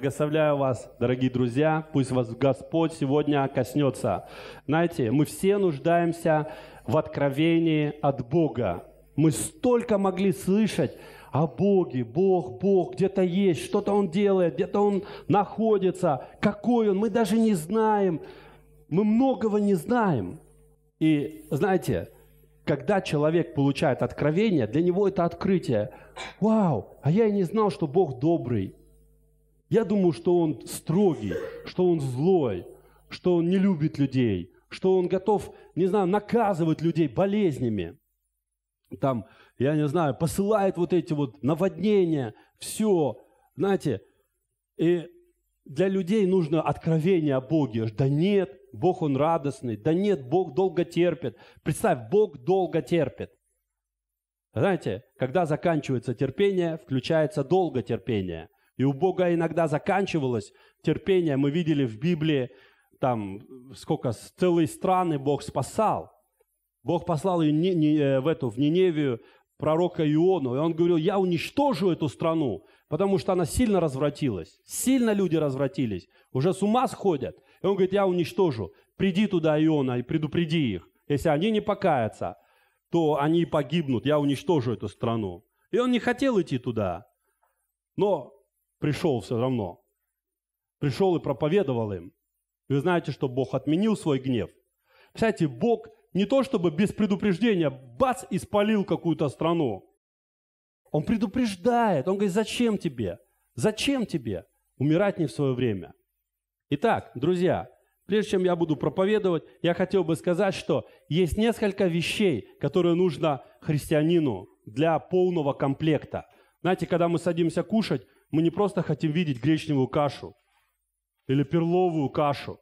Благословляю вас, дорогие друзья. Пусть вас Господь сегодня коснется. Знаете, мы все нуждаемся в откровении от Бога. Мы столько могли слышать о Боге, Бог, Бог, где-то есть, что-то Он делает, где-то Он находится, какой Он, мы даже не знаем, мы многого не знаем. И знаете, когда человек получает откровение, для него это открытие. Вау, а я и не знал, что Бог добрый. Я думаю, что он строгий, что он злой, что он не любит людей, что он готов, не знаю, наказывать людей болезнями. Там, я не знаю, посылает вот эти вот наводнения, все. Знаете, и для людей нужно откровение о Боге. Да нет, Бог он радостный, да нет, Бог долго терпит. Представь, Бог долго терпит. Знаете, когда заканчивается терпение, включается долго терпение – и у Бога иногда заканчивалось терпение. Мы видели в Библии, там сколько, целые страны Бог спасал. Бог послал э, в эту, в Ниневию пророка Иону, и он говорил, я уничтожу эту страну, потому что она сильно развратилась, сильно люди развратились, уже с ума сходят. И он говорит, я уничтожу, приди туда Иона и предупреди их, если они не покаятся, то они погибнут, я уничтожу эту страну. И он не хотел идти туда, но пришел все равно. Пришел и проповедовал им. И вы знаете, что Бог отменил свой гнев. Кстати, Бог не то чтобы без предупреждения, бац, испалил какую-то страну. Он предупреждает, он говорит, зачем тебе? Зачем тебе умирать не в свое время? Итак, друзья, прежде чем я буду проповедовать, я хотел бы сказать, что есть несколько вещей, которые нужно христианину для полного комплекта. Знаете, когда мы садимся кушать, мы не просто хотим видеть гречневую кашу или перловую кашу.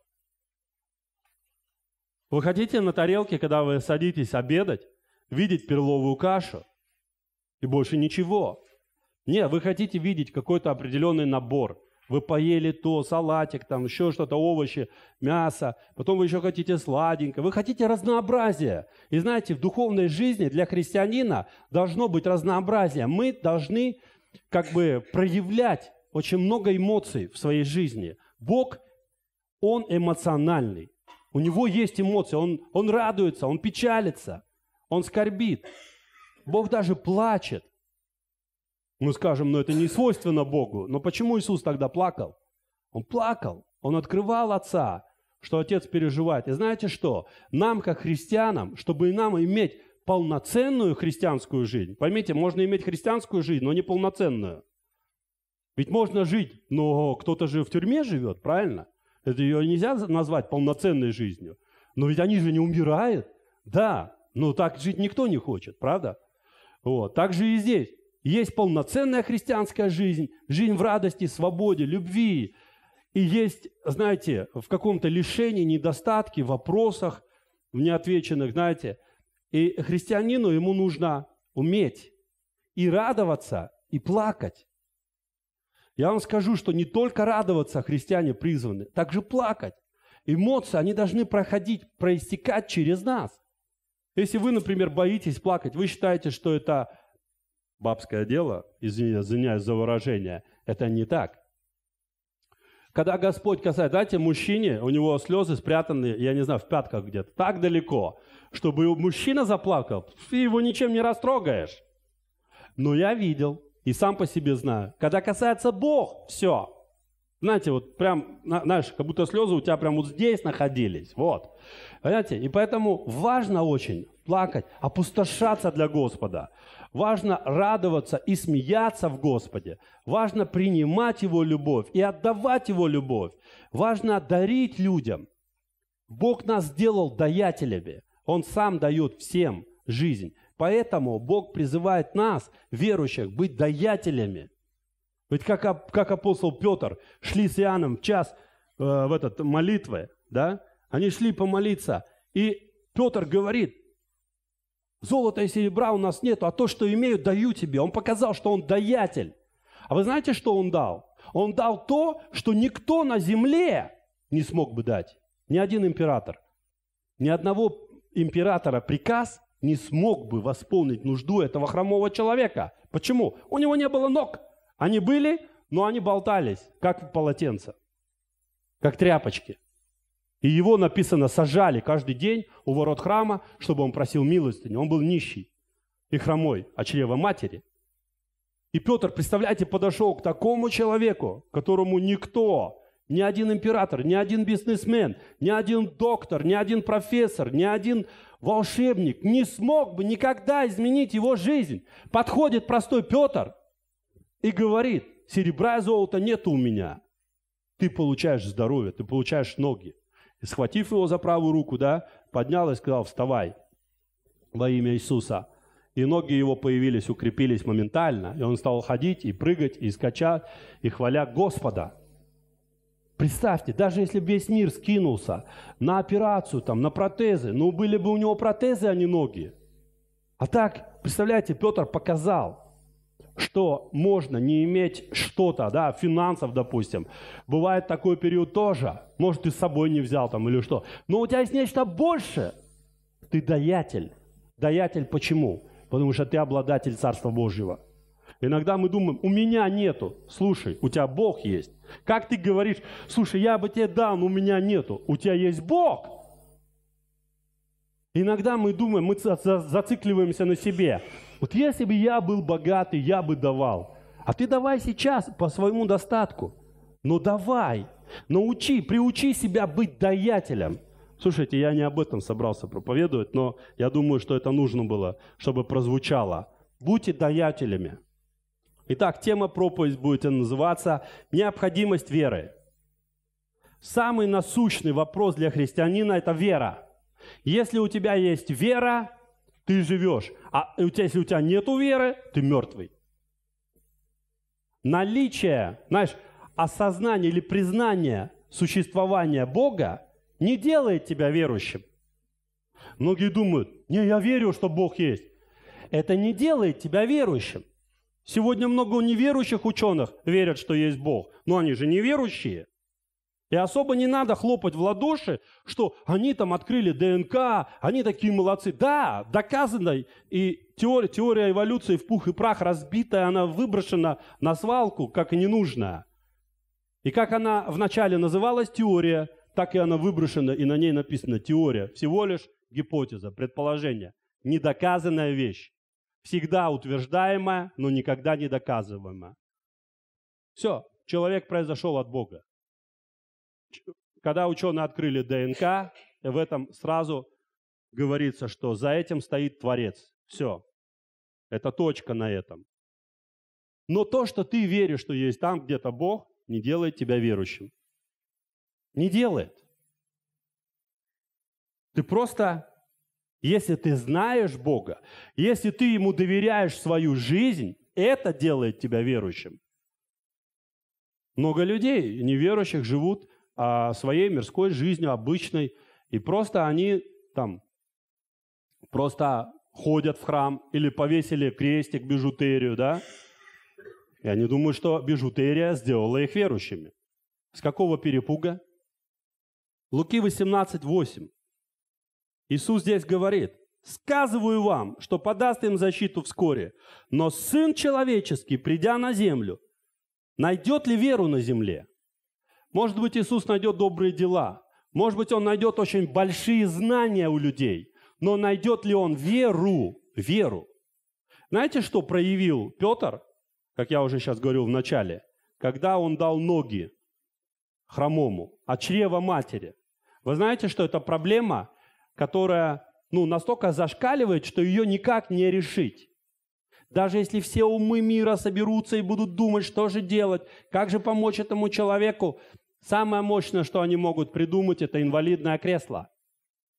Вы хотите на тарелке, когда вы садитесь обедать, видеть перловую кашу и больше ничего? Нет, вы хотите видеть какой-то определенный набор. Вы поели то, салатик, там еще что-то, овощи, мясо. Потом вы еще хотите сладенько. Вы хотите разнообразия. И знаете, в духовной жизни для христианина должно быть разнообразие. Мы должны как бы проявлять очень много эмоций в своей жизни. Бог, Он эмоциональный. У него есть эмоции, он, он радуется, он печалится, он скорбит. Бог даже плачет. Мы скажем, но ну, это не свойственно Богу. Но почему Иисус тогда плакал? Он плакал, он открывал Отца, что Отец переживает. И знаете что? Нам, как христианам, чтобы и нам иметь полноценную христианскую жизнь. Поймите, можно иметь христианскую жизнь, но не полноценную. Ведь можно жить, но кто-то же в тюрьме живет, правильно? Это ее нельзя назвать полноценной жизнью. Но ведь они же не умирают. Да, но так жить никто не хочет, правда? Вот. Так же и здесь. Есть полноценная христианская жизнь, жизнь в радости, свободе, любви. И есть, знаете, в каком-то лишении, недостатке, вопросах в неотвеченных, знаете. И христианину ему нужно уметь и радоваться, и плакать. Я вам скажу, что не только радоваться христиане призваны, также плакать. Эмоции, они должны проходить, проистекать через нас. Если вы, например, боитесь плакать, вы считаете, что это бабское дело, извиняюсь за выражение, это не так. Когда Господь касается, дайте мужчине, у него слезы спрятаны, я не знаю, в пятках где-то, так далеко, чтобы мужчина заплакал, ты его ничем не растрогаешь. Но я видел и сам по себе знаю, когда касается Бог, все – знаете, вот прям, знаешь, как будто слезы у тебя прям вот здесь находились, вот. Понимаете? И поэтому важно очень плакать, опустошаться для Господа. Важно радоваться и смеяться в Господе. Важно принимать Его любовь и отдавать Его любовь. Важно дарить людям. Бог нас сделал даятелями. Он сам дает всем жизнь. Поэтому Бог призывает нас, верующих, быть даятелями – ведь как, как апостол Петр шли с Иоанном в час э, в этот, молитвы, да? Они шли помолиться. И Петр говорит, золота и серебра у нас нет, а то, что имею, даю тебе. Он показал, что он даятель. А вы знаете, что он дал? Он дал то, что никто на земле не смог бы дать. Ни один император. Ни одного императора приказ не смог бы восполнить нужду этого хромого человека. Почему? У него не было ног. Они были, но они болтались, как полотенца, как тряпочки. И его, написано, сажали каждый день у ворот храма, чтобы он просил милостыню. Он был нищий и хромой, а чрева матери. И Петр, представляете, подошел к такому человеку, которому никто, ни один император, ни один бизнесмен, ни один доктор, ни один профессор, ни один волшебник не смог бы никогда изменить его жизнь. Подходит простой Петр и говорит, серебра и золота нет у меня. Ты получаешь здоровье, ты получаешь ноги. И схватив его за правую руку, да, поднял и сказал, вставай во имя Иисуса. И ноги его появились, укрепились моментально. И он стал ходить и прыгать, и скачать, и хваля Господа. Представьте, даже если бы весь мир скинулся на операцию, там, на протезы, ну были бы у него протезы, а не ноги. А так, представляете, Петр показал – что можно не иметь что-то, да, финансов, допустим. Бывает такой период тоже. Может, ты с собой не взял там или что. Но у тебя есть нечто больше. Ты даятель. Даятель почему? Потому что ты обладатель Царства Божьего. Иногда мы думаем, у меня нету. Слушай, у тебя Бог есть. Как ты говоришь, слушай, я бы тебе дал, но у меня нету. У тебя есть Бог. Иногда мы думаем, мы зацикливаемся на себе. Вот если бы я был богатый, я бы давал. А ты давай сейчас по своему достатку. Но давай, научи, приучи себя быть даятелем. Слушайте, я не об этом собрался проповедовать, но я думаю, что это нужно было, чтобы прозвучало. Будьте даятелями. Итак, тема проповедь будет называться «Необходимость веры». Самый насущный вопрос для христианина – это вера. Если у тебя есть вера, ты живешь. А у тебя, если у тебя нет веры, ты мертвый. Наличие, знаешь, осознание или признание существования Бога не делает тебя верующим. Многие думают, не, я верю, что Бог есть. Это не делает тебя верующим. Сегодня много неверующих ученых верят, что есть Бог, но они же неверующие. И особо не надо хлопать в ладоши, что они там открыли ДНК, они такие молодцы. Да, доказано, и теория, теория эволюции в пух и прах разбитая, она выброшена на свалку, как и ненужная. И как она вначале называлась теория, так и она выброшена, и на ней написано теория. Всего лишь гипотеза, предположение, недоказанная вещь. Всегда утверждаемая, но никогда не доказываемая. Все, человек произошел от Бога когда ученые открыли ДНК, в этом сразу говорится, что за этим стоит Творец. Все. Это точка на этом. Но то, что ты веришь, что есть там где-то Бог, не делает тебя верующим. Не делает. Ты просто, если ты знаешь Бога, если ты Ему доверяешь свою жизнь, это делает тебя верующим. Много людей неверующих живут а, своей мирской жизнью обычной, и просто они там просто ходят в храм или повесили крестик бижутерию, да? И они думают, что бижутерия сделала их верующими. С какого перепуга? Луки 18:8. Иисус здесь говорит, «Сказываю вам, что подаст им защиту вскоре, но Сын Человеческий, придя на землю, найдет ли веру на земле?» Может быть, Иисус найдет добрые дела. Может быть, Он найдет очень большие знания у людей. Но найдет ли Он веру? Веру. Знаете, что проявил Петр, как я уже сейчас говорил в начале, когда он дал ноги хромому от а чрева матери? Вы знаете, что это проблема, которая ну, настолько зашкаливает, что ее никак не решить. Даже если все умы мира соберутся и будут думать, что же делать, как же помочь этому человеку, Самое мощное, что они могут придумать, это инвалидное кресло.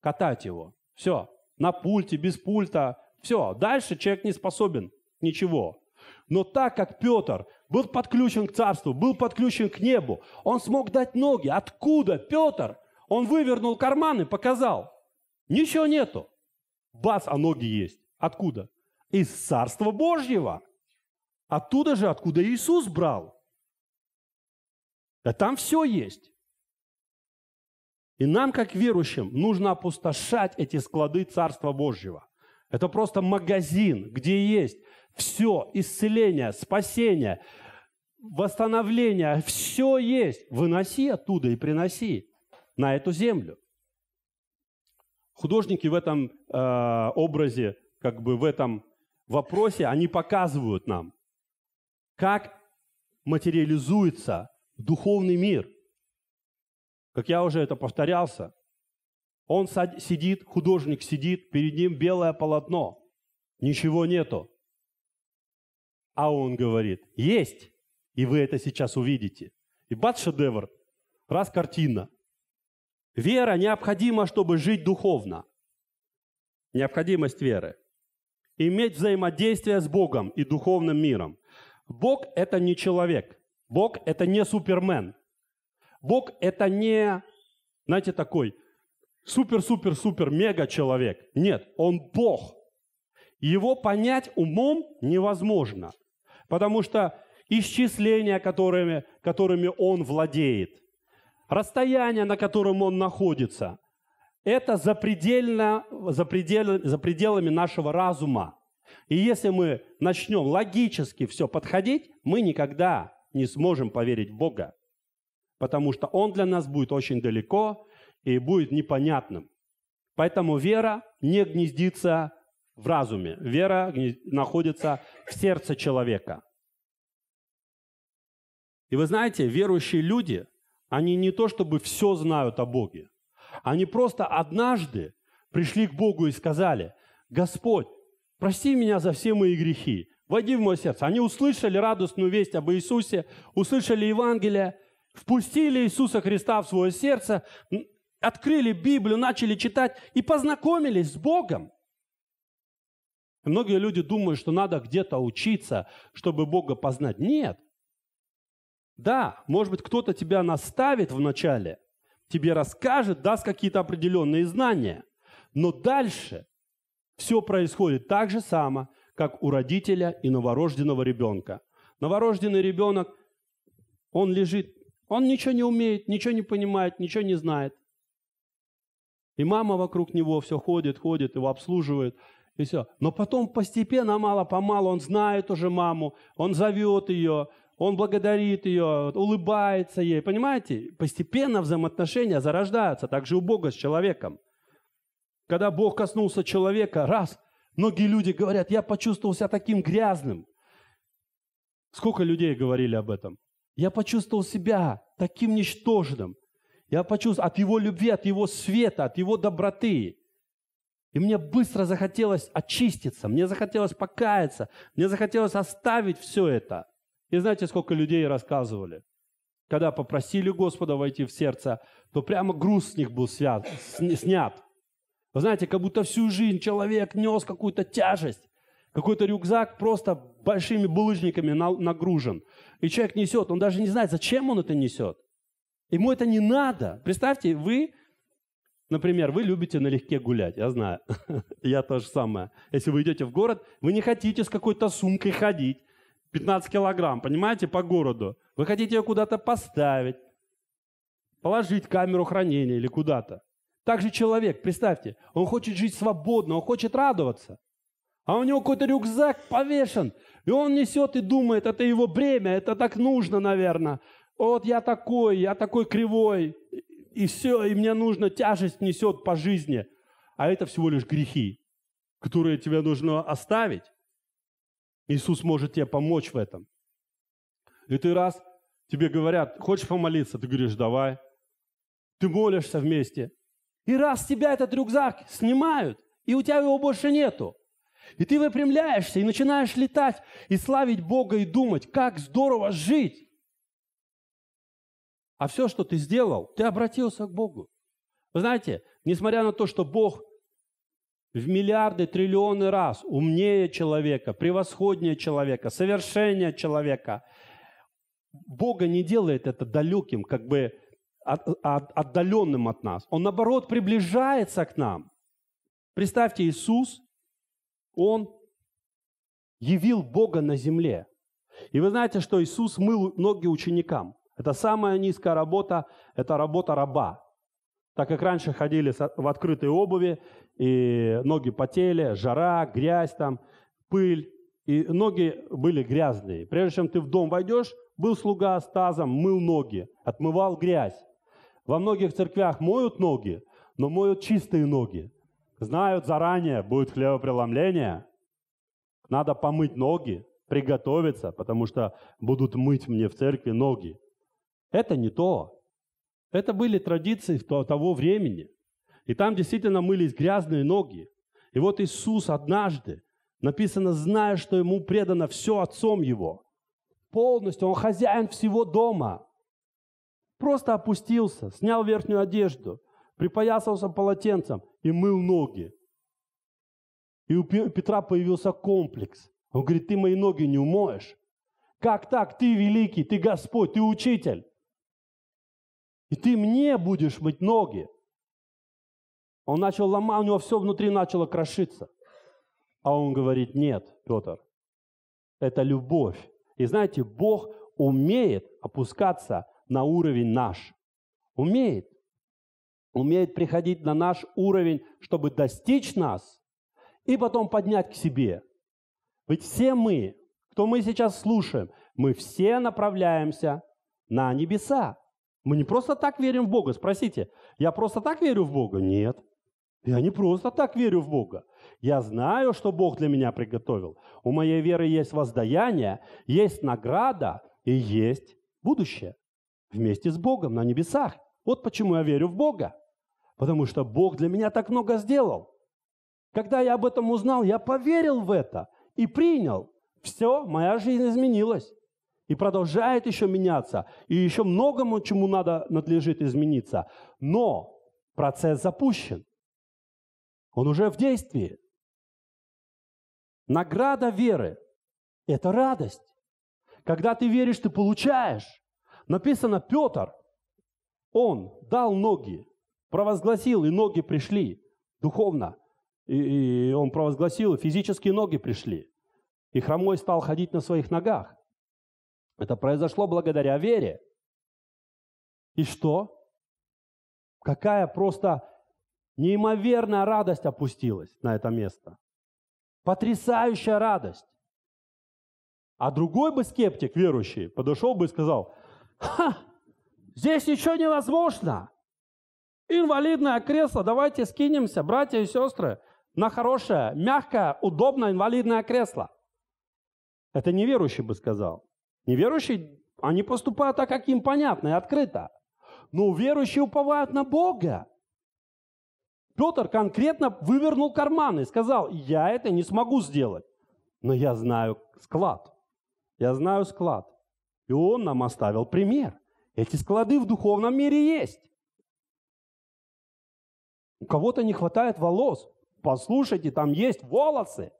Катать его. Все. На пульте, без пульта. Все. Дальше человек не способен. Ничего. Но так как Петр был подключен к царству, был подключен к небу, он смог дать ноги. Откуда Петр? Он вывернул карман и показал. Ничего нету. Бац, а ноги есть. Откуда? Из Царства Божьего. Оттуда же, откуда Иисус брал. Да там все есть. И нам, как верующим, нужно опустошать эти склады Царства Божьего. Это просто магазин, где есть все, исцеление, спасение, восстановление, все есть. Выноси оттуда и приноси на эту землю. Художники в этом э, образе, как бы в этом вопросе, они показывают нам, как материализуется духовный мир. Как я уже это повторялся. Он сидит, художник сидит, перед ним белое полотно. Ничего нету. А он говорит, есть, и вы это сейчас увидите. И бац, шедевр, раз картина. Вера необходима, чтобы жить духовно. Необходимость веры. Иметь взаимодействие с Богом и духовным миром. Бог – это не человек. Бог – это не супермен. Бог – это не, знаете, такой супер-супер-супер-мега человек. Нет, он Бог. Его понять умом невозможно, потому что исчисления, которыми, которыми он владеет, расстояние, на котором он находится, это за предельно за запредел, за пределами нашего разума. И если мы начнем логически все подходить, мы никогда не сможем поверить в Бога, потому что Он для нас будет очень далеко и будет непонятным. Поэтому вера не гнездится в разуме. Вера находится в сердце человека. И вы знаете, верующие люди, они не то чтобы все знают о Боге. Они просто однажды пришли к Богу и сказали, Господь, прости меня за все мои грехи. Войди в мое сердце. Они услышали радостную весть об Иисусе, услышали Евангелие, впустили Иисуса Христа в свое сердце, открыли Библию, начали читать и познакомились с Богом. Многие люди думают, что надо где-то учиться, чтобы Бога познать. Нет. Да, может быть, кто-то тебя наставит вначале, тебе расскажет, даст какие-то определенные знания. Но дальше все происходит так же само как у родителя и новорожденного ребенка. Новорожденный ребенок, он лежит, он ничего не умеет, ничего не понимает, ничего не знает. И мама вокруг него все ходит, ходит, его обслуживает, и все. Но потом постепенно, мало-помалу, он знает уже маму, он зовет ее, он благодарит ее, улыбается ей. Понимаете? Постепенно взаимоотношения зарождаются. Так же у Бога с человеком. Когда Бог коснулся человека, раз – Многие люди говорят, я почувствовал себя таким грязным. Сколько людей говорили об этом? Я почувствовал себя таким ничтожным. Я почувствовал от его любви, от его света, от его доброты. И мне быстро захотелось очиститься, мне захотелось покаяться, мне захотелось оставить все это. И знаете, сколько людей рассказывали? Когда попросили Господа войти в сердце, то прямо груз с них был снят. Вы знаете, как будто всю жизнь человек нес какую-то тяжесть, какой-то рюкзак просто большими булыжниками нагружен. И человек несет, он даже не знает, зачем он это несет. Ему это не надо. Представьте, вы, например, вы любите налегке гулять, я знаю. я то же самое. Если вы идете в город, вы не хотите с какой-то сумкой ходить. 15 килограмм, понимаете, по городу. Вы хотите ее куда-то поставить, положить камеру хранения или куда-то. Также человек, представьте, он хочет жить свободно, он хочет радоваться. А у него какой-то рюкзак повешен, и он несет и думает, это его бремя, это так нужно, наверное. Вот я такой, я такой кривой, и все, и мне нужно, тяжесть несет по жизни. А это всего лишь грехи, которые тебе нужно оставить. Иисус может тебе помочь в этом. И ты раз, тебе говорят, хочешь помолиться? Ты говоришь, давай. Ты молишься вместе. И раз тебя этот рюкзак снимают, и у тебя его больше нету, и ты выпрямляешься и начинаешь летать и славить Бога и думать, как здорово жить. А все, что ты сделал, ты обратился к Богу. Вы знаете, несмотря на то, что Бог в миллиарды, триллионы раз умнее человека, превосходнее человека, совершеннее человека, Бога не делает это далеким, как бы от, отдаленным от нас. Он, наоборот, приближается к нам. Представьте, Иисус, Он явил Бога на земле. И вы знаете, что Иисус мыл ноги ученикам. Это самая низкая работа, это работа раба. Так как раньше ходили в открытой обуви, и ноги потели, жара, грязь там, пыль, и ноги были грязные. Прежде чем ты в дом войдешь, был слуга с тазом, мыл ноги, отмывал грязь. Во многих церквях моют ноги, но моют чистые ноги. Знают заранее, будет хлебопреломление. Надо помыть ноги, приготовиться, потому что будут мыть мне в церкви ноги. Это не то. Это были традиции того времени. И там действительно мылись грязные ноги. И вот Иисус однажды, написано, зная, что ему предано все отцом его, полностью, он хозяин всего дома – Просто опустился, снял верхнюю одежду, припоясался полотенцем и мыл ноги. И у Петра появился комплекс. Он говорит, ты мои ноги не умоешь. Как так? Ты великий, ты Господь, ты учитель. И ты мне будешь мыть ноги. Он начал ломать, у него все внутри начало крошиться. А он говорит, нет, Петр, это любовь. И знаете, Бог умеет опускаться на уровень наш. Умеет. Умеет приходить на наш уровень, чтобы достичь нас и потом поднять к себе. Ведь все мы, кто мы сейчас слушаем, мы все направляемся на небеса. Мы не просто так верим в Бога. Спросите, я просто так верю в Бога? Нет. Я не просто так верю в Бога. Я знаю, что Бог для меня приготовил. У моей веры есть воздаяние, есть награда и есть будущее вместе с Богом на небесах. Вот почему я верю в Бога. Потому что Бог для меня так много сделал. Когда я об этом узнал, я поверил в это и принял. Все, моя жизнь изменилась. И продолжает еще меняться. И еще многому, чему надо, надлежит измениться. Но процесс запущен. Он уже в действии. Награда веры – это радость. Когда ты веришь, ты получаешь. Написано, Петр, он дал ноги, провозгласил, и ноги пришли духовно. И, и он провозгласил, и физические ноги пришли. И хромой стал ходить на своих ногах. Это произошло благодаря вере. И что? Какая просто неимоверная радость опустилась на это место. Потрясающая радость. А другой бы скептик, верующий, подошел бы и сказал – Ха! Здесь ничего невозможно. Инвалидное кресло, давайте скинемся, братья и сестры, на хорошее, мягкое, удобное инвалидное кресло. Это неверующий бы сказал. Неверующие, они поступают так, как им понятно и открыто. Но верующие уповают на Бога. Петр конкретно вывернул карман и сказал, я это не смогу сделать, но я знаю склад. Я знаю склад. И он нам оставил пример. Эти склады в духовном мире есть. У кого-то не хватает волос. Послушайте, там есть волосы.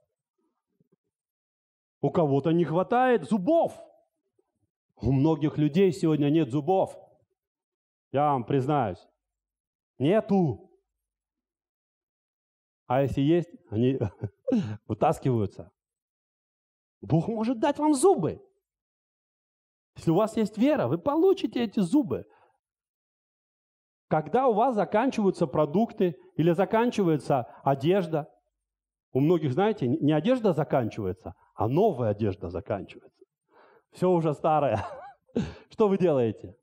У кого-то не хватает зубов. У многих людей сегодня нет зубов. Я вам признаюсь. Нету. А если есть, они вытаскиваются. Бог может дать вам зубы. Если у вас есть вера, вы получите эти зубы. Когда у вас заканчиваются продукты или заканчивается одежда, у многих, знаете, не одежда заканчивается, а новая одежда заканчивается. Все уже старое. Что вы делаете?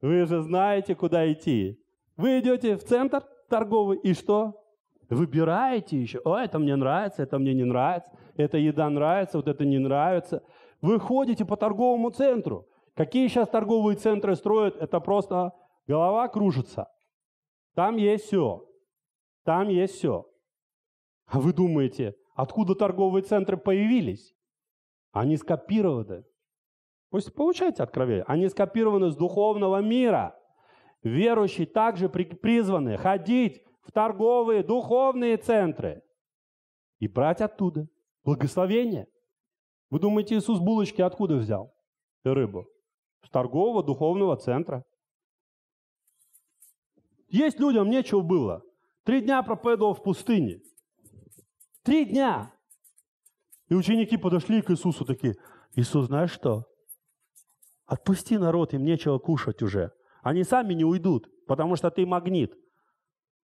Вы же знаете, куда идти. Вы идете в центр торговый и что? Выбираете еще. О, это мне нравится, это мне не нравится. Эта еда нравится, вот это не нравится. Вы ходите по торговому центру. Какие сейчас торговые центры строят, это просто голова кружится. Там есть все. Там есть все. А вы думаете, откуда торговые центры появились? Они скопированы. Пусть получайте откровение. Они скопированы с духовного мира. Верующие также призваны ходить в торговые, духовные центры и брать оттуда благословение. Вы думаете, Иисус булочки откуда взял? рыбу? С торгового духовного центра. Есть людям нечего было. Три дня проповедовал в пустыне. Три дня. И ученики подошли к Иисусу такие, Иисус, знаешь что? Отпусти народ, им нечего кушать уже. Они сами не уйдут, потому что ты магнит.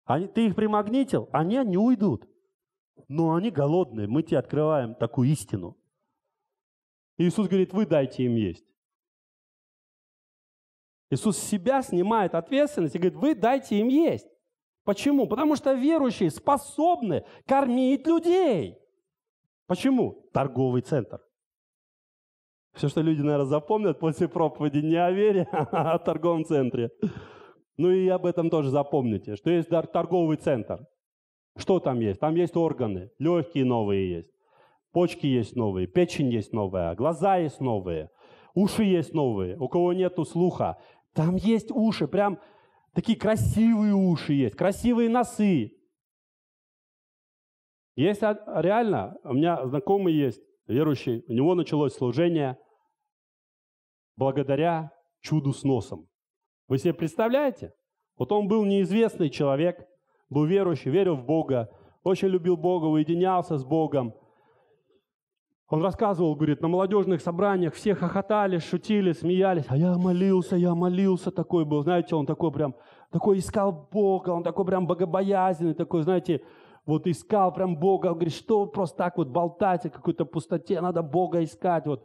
Они, ты их примагнитил, они не уйдут. Но они голодные, мы тебе открываем такую истину. Иисус говорит, вы дайте им есть. Иисус себя снимает ответственность и говорит, вы дайте им есть. Почему? Потому что верующие способны кормить людей. Почему? Торговый центр. Все, что люди, наверное, запомнят после проповеди не о вере, а о торговом центре. Ну и об этом тоже запомните, что есть торговый центр. Что там есть? Там есть органы, легкие новые есть. Почки есть новые, печень есть новая, глаза есть новые, уши есть новые. У кого нету слуха, там есть уши, прям такие красивые уши есть, красивые носы. Есть а, реально, у меня знакомый есть, верующий, у него началось служение благодаря чуду с носом. Вы себе представляете? Вот он был неизвестный человек, был верующий, верил в Бога, очень любил Бога, уединялся с Богом – он рассказывал, говорит, на молодежных собраниях все хохотали, шутили, смеялись. А я молился, я молился, такой был. Знаете, он такой прям, такой искал Бога, он такой прям богобоязненный, такой, знаете, вот искал прям Бога. Он говорит, что просто так вот болтать о какой-то пустоте, надо Бога искать. Вот.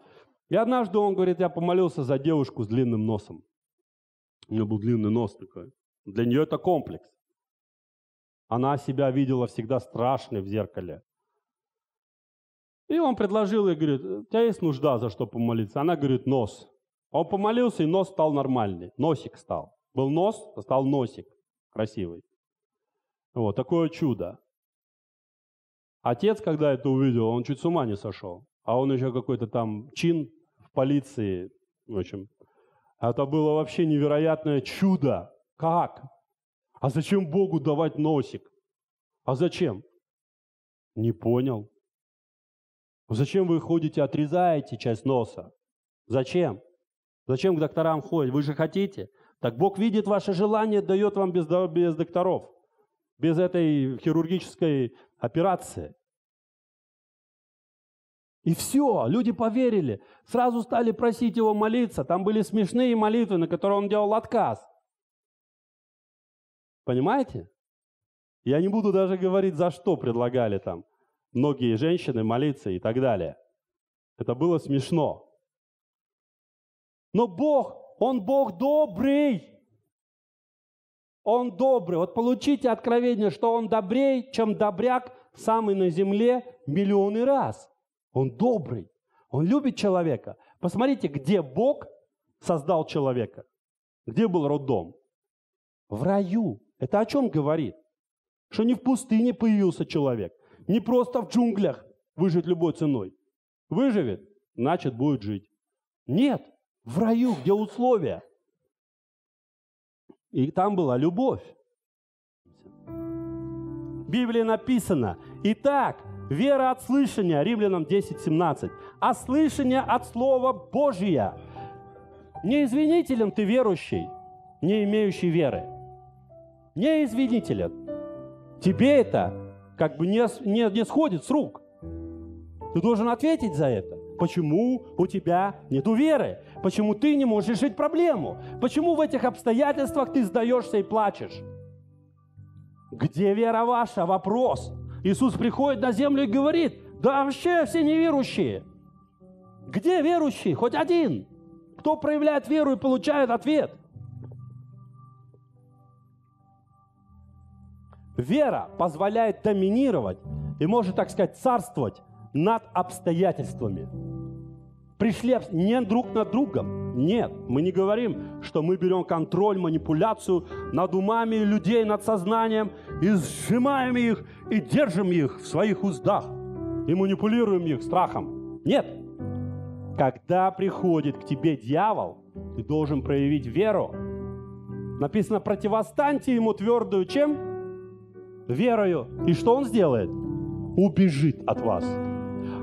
И однажды он говорит, я помолился за девушку с длинным носом. У нее был длинный нос такой. Для нее это комплекс. Она себя видела всегда страшной в зеркале. И он предложил ей, говорит, у тебя есть нужда за что помолиться? Она говорит, нос. А он помолился, и нос стал нормальный, носик стал. Был нос, а стал носик красивый. Вот, такое чудо. Отец, когда это увидел, он чуть с ума не сошел. А он еще какой-то там чин в полиции, в общем. Это было вообще невероятное чудо. Как? А зачем Богу давать носик? А зачем? Не понял. Ну, зачем вы ходите, отрезаете часть носа? Зачем? Зачем к докторам ходить? Вы же хотите. Так Бог видит ваше желание, дает вам без, без докторов, без этой хирургической операции. И все, люди поверили. Сразу стали просить его молиться. Там были смешные молитвы, на которые он делал отказ. Понимаете? Я не буду даже говорить, за что предлагали там многие женщины молиться и так далее. Это было смешно. Но Бог, Он Бог добрый. Он добрый. Вот получите откровение, что Он добрей, чем добряк самый на земле миллионы раз. Он добрый. Он любит человека. Посмотрите, где Бог создал человека. Где был роддом? В раю. Это о чем говорит? Что не в пустыне появился человек. Не просто в джунглях выжить любой ценой. Выживет, значит будет жить. Нет, в раю, где условия. И там была любовь. В Библии написано, итак, вера от слышания, Римлянам 10:17, а слышание от Слова Божия. Неизвинителен ты верующий, не имеющий веры. Неизвинителен. Тебе это как бы не, не, не сходит с рук. Ты должен ответить за это. Почему у тебя нет веры? Почему ты не можешь решить проблему? Почему в этих обстоятельствах ты сдаешься и плачешь? Где вера ваша? Вопрос. Иисус приходит на землю и говорит, да вообще все неверующие. Где верующие? Хоть один. Кто проявляет веру и получает ответ – Вера позволяет доминировать и может, так сказать, царствовать над обстоятельствами. Пришли не друг над другом. Нет, мы не говорим, что мы берем контроль, манипуляцию над умами людей, над сознанием, и сжимаем их, и держим их в своих уздах, и манипулируем их страхом. Нет. Когда приходит к тебе дьявол, ты должен проявить веру. Написано, противостаньте ему твердую чем? верою. И что он сделает? Убежит от вас.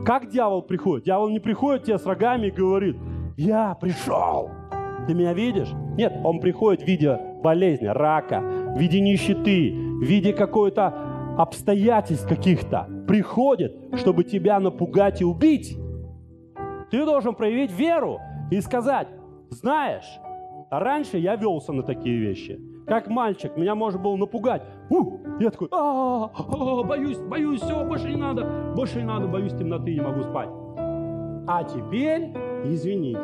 Как дьявол приходит? Дьявол не приходит тебе с рогами и говорит, я пришел, ты меня видишь? Нет, он приходит в виде болезни, рака, в виде нищеты, в виде какой-то обстоятельств каких-то. Приходит, чтобы тебя напугать и убить. Ты должен проявить веру и сказать, знаешь, раньше я велся на такие вещи – как мальчик. Меня можно было напугать. У! Я такой, а, -а, -а, а, боюсь, боюсь, все, больше не надо, больше не надо, боюсь темноты, не могу спать. А теперь, извините,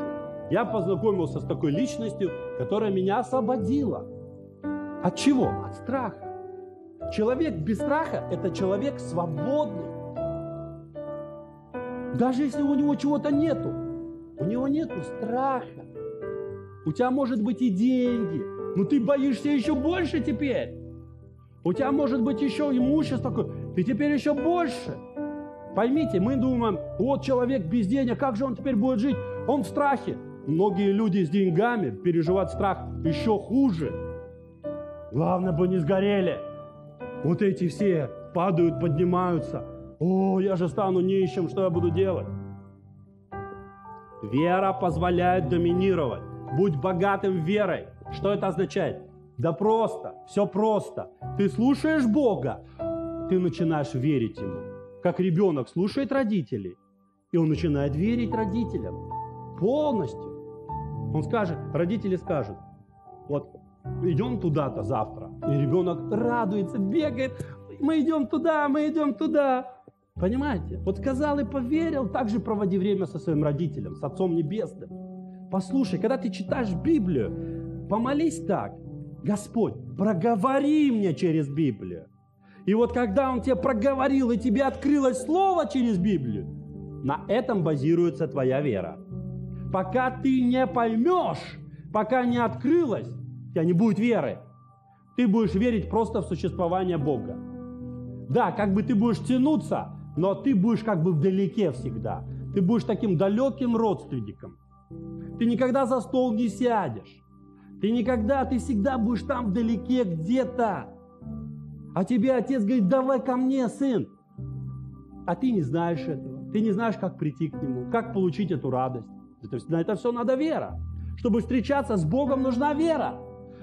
я познакомился с такой личностью, которая меня освободила. От чего? От страха. Человек без страха – это человек свободный. Даже если у него чего-то нету, у него нету страха. У тебя может быть и деньги, но ну ты боишься еще больше теперь. У тебя может быть еще имущество такое. Ты теперь еще больше. Поймите, мы думаем, вот человек без денег, как же он теперь будет жить? Он в страхе. Многие люди с деньгами переживают страх еще хуже. Главное бы не сгорели. Вот эти все падают, поднимаются. О, я же стану нищим, что я буду делать? Вера позволяет доминировать. Будь богатым верой. Что это означает? Да просто, все просто. Ты слушаешь Бога, ты начинаешь верить Ему. Как ребенок слушает родителей, и он начинает верить родителям полностью. Он скажет, родители скажут, вот идем туда-то завтра. И ребенок радуется, бегает, мы идем туда, мы идем туда. Понимаете? Вот сказал и поверил, Так же проводи время со своим родителем, с Отцом Небесным. Послушай, когда ты читаешь Библию, помолись так. Господь, проговори мне через Библию. И вот когда Он тебе проговорил, и тебе открылось Слово через Библию, на этом базируется твоя вера. Пока ты не поймешь, пока не открылось, у тебя не будет веры. Ты будешь верить просто в существование Бога. Да, как бы ты будешь тянуться, но ты будешь как бы вдалеке всегда. Ты будешь таким далеким родственником. Ты никогда за стол не сядешь. Ты никогда, ты всегда будешь там вдалеке где-то. А тебе отец говорит, давай ко мне, сын. А ты не знаешь этого. Ты не знаешь, как прийти к нему, как получить эту радость. То есть на это все надо вера. Чтобы встречаться с Богом, нужна вера.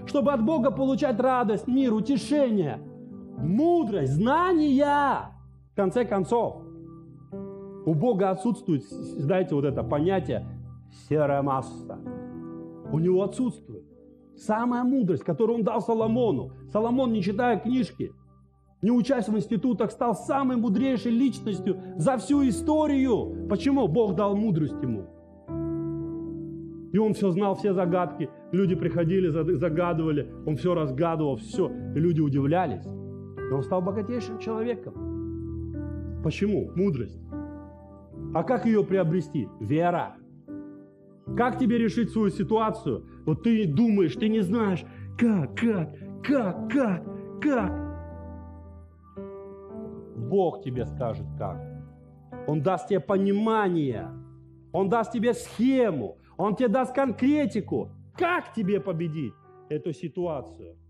Чтобы от Бога получать радость, мир, утешение, мудрость, знания. В конце концов, у Бога отсутствует, знаете, вот это понятие серая масса. У него отсутствует. Самая мудрость, которую он дал Соломону. Соломон, не читая книжки, не участвуя в институтах, стал самой мудрейшей личностью за всю историю. Почему? Бог дал мудрость ему. И он все знал, все загадки. Люди приходили, загадывали. Он все разгадывал, все. И люди удивлялись. И он стал богатейшим человеком. Почему? Мудрость. А как ее приобрести? Вера. Как тебе решить свою ситуацию? Вот ты думаешь, ты не знаешь, как, как, как, как, как. Бог тебе скажет как. Он даст тебе понимание, Он даст тебе схему, Он тебе даст конкретику, как тебе победить эту ситуацию.